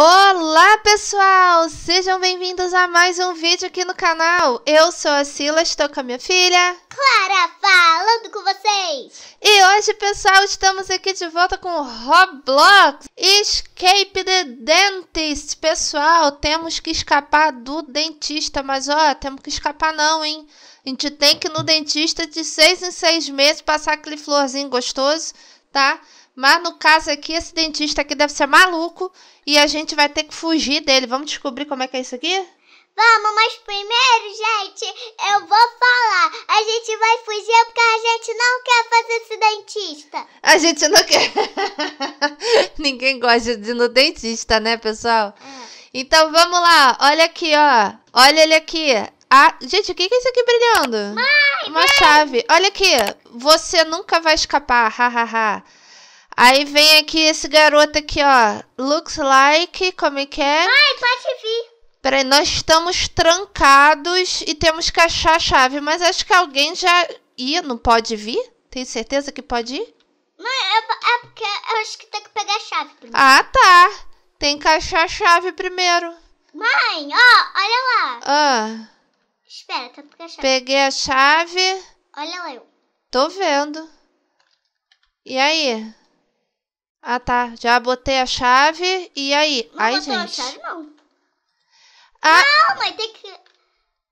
Olá pessoal, sejam bem-vindos a mais um vídeo aqui no canal. Eu sou a Sila, estou com a minha filha Clara falando com vocês. E hoje pessoal, estamos aqui de volta com Roblox Escape the Dentist. Pessoal, temos que escapar do dentista, mas ó, temos que escapar não, hein? A gente tem que ir no dentista de seis em seis meses, passar aquele florzinho gostoso, tá? Tá? Mas no caso aqui, esse dentista aqui deve ser maluco e a gente vai ter que fugir dele. Vamos descobrir como é que é isso aqui? Vamos, mas primeiro, gente, eu vou falar. A gente vai fugir porque a gente não quer fazer esse dentista. A gente não quer. Ninguém gosta de ir no dentista, né, pessoal? É. Então vamos lá. Olha aqui, ó. Olha ele aqui. Ah, gente, o que é isso aqui brilhando? Mãe, Uma mãe. chave. Olha aqui. Você nunca vai escapar. Ha, ha, ha. Aí vem aqui esse garoto aqui, ó. Looks like, como é que é? Ai, pode vir. Peraí, nós estamos trancados e temos que achar a chave. Mas acho que alguém já... Ih, não pode vir? Tem certeza que pode ir? Mãe, é porque eu acho que tem que pegar a chave primeiro. Ah, tá. Tem que achar a chave primeiro. Mãe, ó, olha lá. Ah. Espera, que pegar a chave. Peguei a chave. Olha lá eu. Tô vendo. E aí? Ah, tá. Já botei a chave. E aí? Não Ai, botou gente. a chave, não. Ah, não, mas tem que...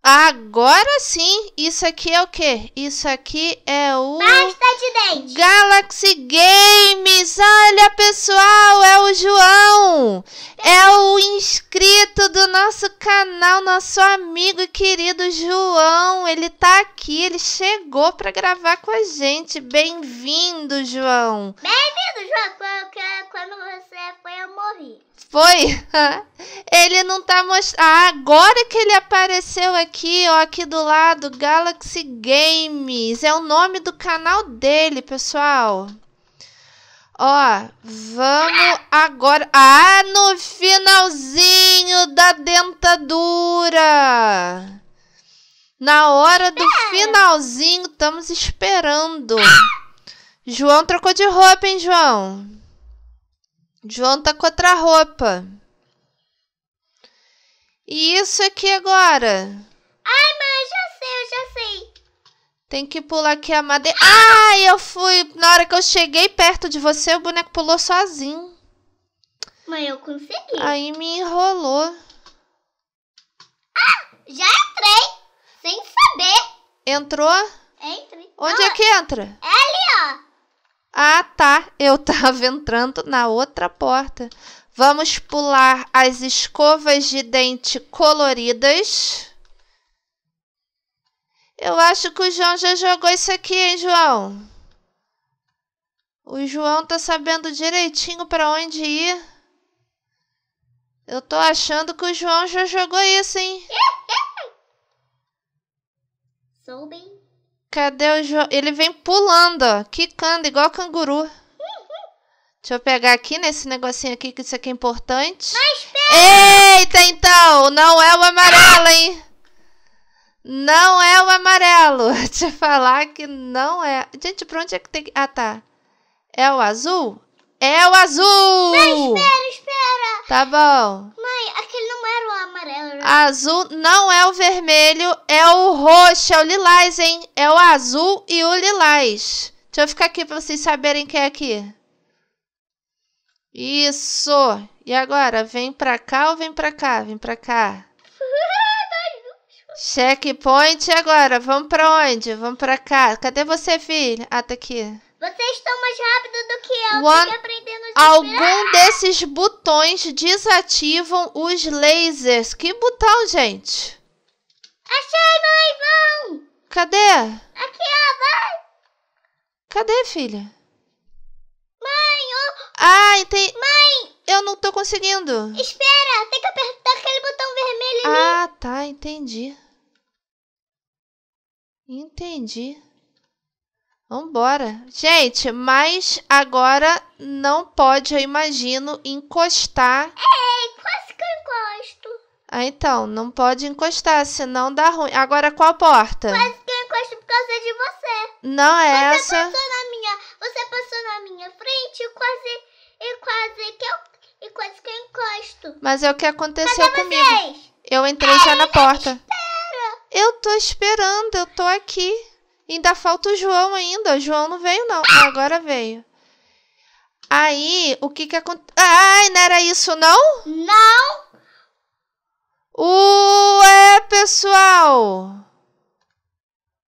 Agora sim. Isso aqui é o quê? Isso aqui é o... Pasta de dente. Galaxy Games. Olha, pessoal. É o João. É o inscrito do nosso canal. Nosso amigo e querido João. Ele tá aqui. Ele chegou pra gravar com a gente. Bem-vindo, João. Bem-vindo, João. Foi? ele não tá mostrando. Ah, agora que ele apareceu aqui, ó, aqui do lado, Galaxy Games. É o nome do canal dele, pessoal. Ó, vamos agora. Ah, no finalzinho da dentadura. Na hora do finalzinho, estamos esperando. João trocou de roupa, hein, João? John tá com outra roupa. E isso aqui agora? Ai, mãe, já sei, eu já sei. Tem que pular aqui a madeira. Ah, eu fui. Na hora que eu cheguei perto de você, o boneco pulou sozinho. Mãe, eu consegui. Aí me enrolou. Ah, já entrei. Sem saber. Entrou? Entrei. Onde Não, ah, é que entra? É ali, ó. Ah, tá, eu estava entrando na outra porta. Vamos pular as escovas de dente coloridas. Eu acho que o João já jogou isso aqui, hein, João? O João tá sabendo direitinho para onde ir. Eu tô achando que o João já jogou isso, hein? Sou bem Cadê o João? Ele vem pulando, ó, quicando, igual canguru. Deixa eu pegar aqui nesse negocinho aqui, que isso aqui é importante. Eita, então! Não é o amarelo, hein? Não é o amarelo. Te falar que não é. Gente, pra onde é que tem que... Ah, tá. É o azul? É o azul! Mas espera, espera. Tá bom amarelo, né? Azul não é o vermelho, é o roxo, é o lilás, hein? É o azul e o lilás. Deixa eu ficar aqui pra vocês saberem quem é aqui. Isso. E agora, vem pra cá ou vem pra cá? Vem pra cá. Checkpoint agora. Vamos pra onde? Vamos pra cá. Cadê você, filho? Ah, tá aqui. Vocês estão mais rápido do que eu. One... aprendendo a Algum desses botões desativam os lasers. Que botão, gente? Achei, mãe, vão! Cadê? Aqui, ó, vai! Cadê, filha? Mãe, eu... Ah, entendi. Mãe! Eu não tô conseguindo. Espera, tem que apertar aquele botão vermelho ali. Ah, tá, entendi. Entendi. Vambora. Gente, mas agora não pode, eu imagino, encostar. Ei, é, quase que eu encosto. Ah, então, não pode encostar, senão dá ruim. Agora qual porta? Quase que eu encosto por causa de você. Não é você essa. Passou na minha, você passou na minha frente e quase, e quase que eu, e quase que eu encosto. Mas é o que aconteceu Cadê comigo. Vocês? Eu entrei já na porta. Espera. Eu tô esperando, eu tô aqui. Ainda falta o João ainda. O João não veio, não. Agora veio. Aí, o que que aconteceu? Ai, não era isso, não? Não! Ué, pessoal!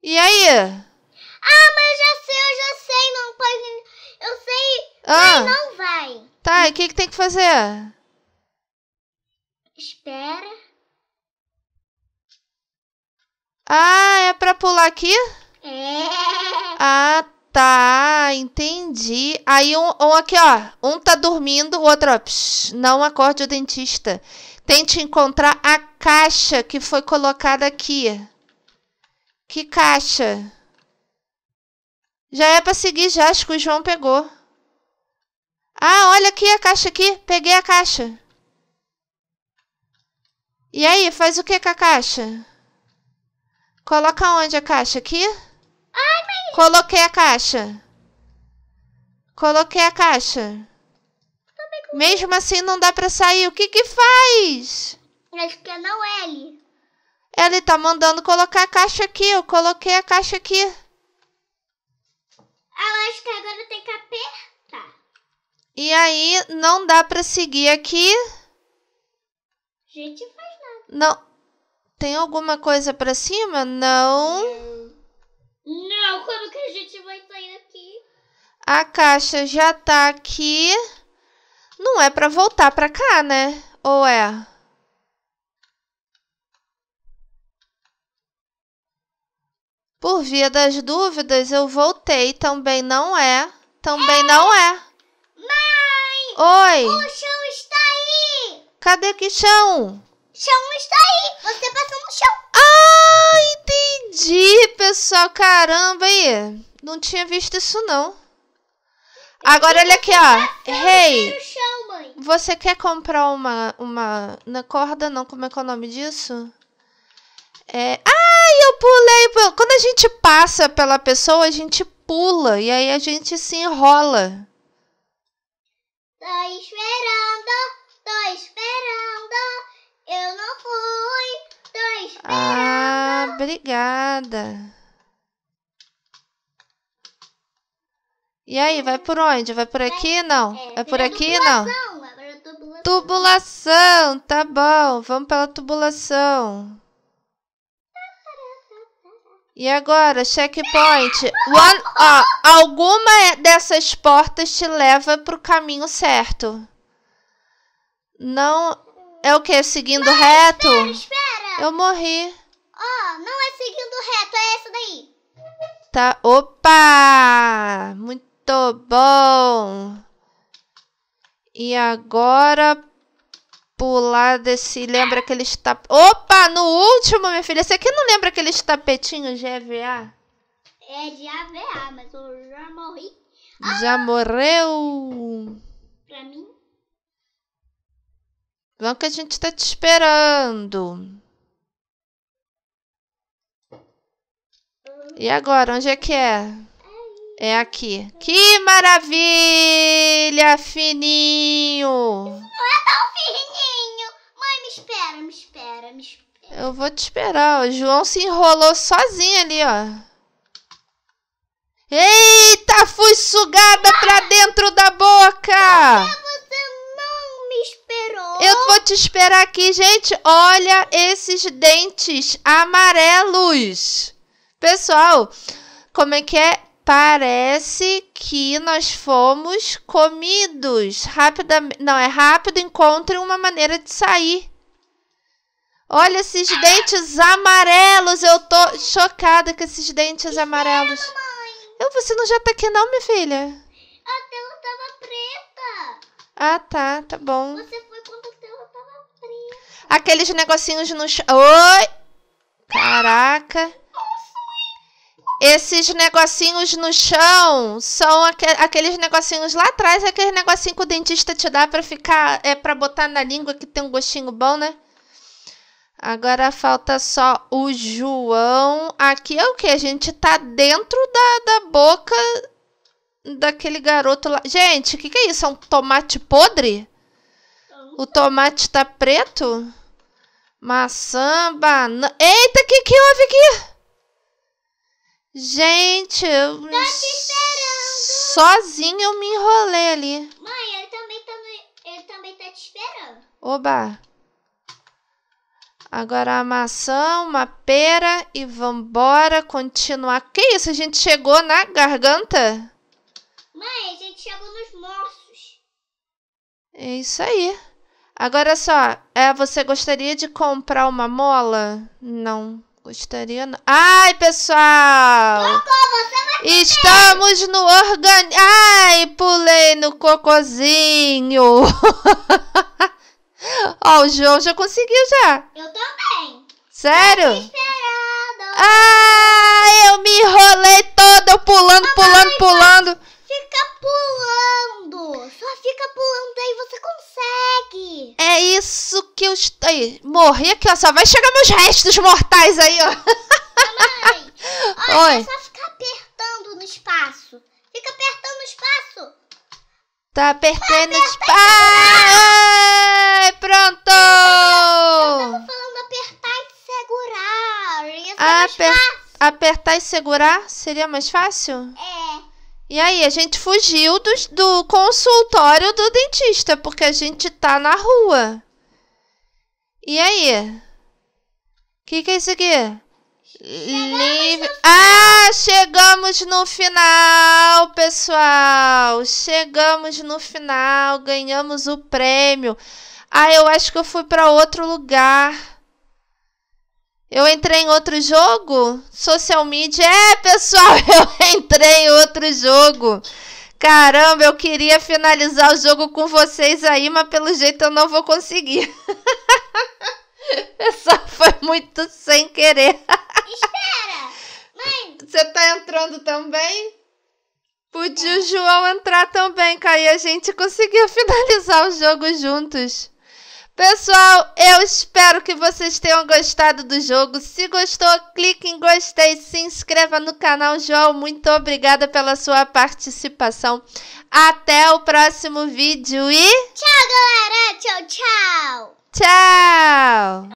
E aí? Ah, mas eu já sei, eu já sei, não pode... Eu sei, ah. mas não vai. Tá, e o que que tem que fazer? Espera. Ah, é pra pular aqui? Ah, tá. Entendi. Aí um, um aqui, ó. Um tá dormindo, o outro, ó. Psh, não acorde o dentista. Tente encontrar a caixa que foi colocada aqui. Que caixa? Já é pra seguir já, acho que o João pegou. Ah, olha aqui a caixa aqui. Peguei a caixa. E aí, faz o que com a caixa? Coloca onde a caixa? Aqui? Ai, Coloquei a caixa. Coloquei a caixa. Mesmo assim não dá pra sair. O que que faz? Acho que é não L. Ele tá mandando colocar a caixa aqui. Eu coloquei a caixa aqui. Eu acho que agora tem que apertar. E aí não dá pra seguir aqui. Gente, faz nada. Não. Tem alguma coisa pra cima? Não. Não. Afinal, quando que a gente vai sair daqui? A caixa já tá aqui. Não é pra voltar pra cá, né? Ou é? Por via das dúvidas, eu voltei. Também não é. Também é. não é. Mãe! Oi! O chão está aí! Cadê que chão? Chão está aí! Você passou só, caramba aí. Não tinha visto isso não. Agora olha aqui, ó. Rei, hey, você quer comprar uma, uma na corda? Não, como é que é o nome disso? É... Ai, eu pulei. Quando a gente passa pela pessoa, a gente pula e aí a gente se enrola. Tô esperando, tô esperando. Eu não fui, tô ah, esperando. Ah, obrigada. E aí, vai por onde? Vai por aqui? É, não. É, por aqui? Não. É tubulação, tá bom. Vamos pela tubulação. E agora, checkpoint. One, ó, alguma é dessas portas te leva pro caminho certo. Não é o que? Seguindo Mãe, reto? Espera, espera. Eu morri. Ó, oh, não é seguindo reto, é essa daí. Tá. Opa! Muito muito bom! E agora pular desse. Lembra aqueles tapetinhos. Opa, no último, minha filha. Você aqui não lembra aqueles tapetinhos de EVA? É de AVA, mas eu já morri. Ah! Já morreu? Pra mim? Vamos que a gente tá te esperando. E agora, onde é que é? É aqui. Que maravilha, fininho! Isso não é tão fininho! Mãe, me espera, me espera, me espera. Eu vou te esperar. O João se enrolou sozinho ali, ó. Eita, fui sugada ah, pra dentro da boca! Por que você não me esperou? Eu vou te esperar aqui, gente. Olha esses dentes amarelos. Pessoal, como é que é? Parece que nós fomos comidos rapidamente. Não, é rápido, encontre uma maneira de sair. Olha esses dentes amarelos. Eu tô chocada com esses dentes Isso amarelos. É, eu, você não já tá aqui não, minha filha? A tela tava preta. Ah, tá. Tá bom. Você foi quando a tela tava preta. Aqueles negocinhos no... Oi! Caraca. Esses negocinhos no chão são aqueles negocinhos lá atrás, aquele negocinho que o dentista te dá para ficar, é para botar na língua que tem um gostinho bom, né? Agora falta só o João. Aqui é o que? A gente tá dentro da, da boca daquele garoto lá. Gente, o que, que é isso? É um tomate podre? O tomate tá preto? Maçã, banana. Eita, o que, que houve aqui? Gente, eu... Tô tá te esperando. Sozinho eu me enrolei ali. Mãe, ele também tá, no... ele também tá te esperando. Oba. Agora a maçã, uma pera e vambora continuar. Que isso, a gente chegou na garganta? Mãe, a gente chegou nos morsos. É isso aí. Agora só, é, você gostaria de comprar uma mola? Não. Não. Gostaria Ai, pessoal! Cocô, Estamos no organ... Ai, pulei no cocôzinho! Ó, o João já conseguiu já. Eu também. Sério? Eu ah, eu me enrolei toda, pulando, pulando, pulando. Fica pulando. Só fica pulando, aí você consegue. É isso que eu. Aí, morri aqui, ó. Só vai chegar meus restos mortais aí, ó. Mamãe, olha, Oi. é só ficar apertando no espaço. Fica apertando no espaço. Tá apertando no espaço. Ah, pronto! Eu tava falando apertar e segurar. Ia ser Aper... mais fácil. Apertar e segurar seria mais fácil? É. E aí, a gente fugiu do, do consultório do dentista, porque a gente tá na rua. E aí? O que, que é isso aqui? Livre. Ah, chegamos no final, pessoal. Chegamos no final, ganhamos o prêmio. Ah, eu acho que eu fui para outro lugar. Eu entrei em outro jogo? Social media. É, pessoal, eu entrei em outro jogo. Caramba, eu queria finalizar o jogo com vocês aí, mas pelo jeito eu não vou conseguir. Essa foi muito sem querer. Espera! Mãe! Você tá entrando também? Podia o João entrar também, Caí. A gente conseguiu finalizar o jogo juntos. Pessoal, eu espero que vocês tenham gostado do jogo. Se gostou, clique em gostei, se inscreva no canal, João. Muito obrigada pela sua participação. Até o próximo vídeo e... Tchau, galera! Tchau, tchau! Tchau!